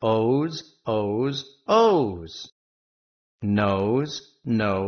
O's, O's, O's. Nose, nose,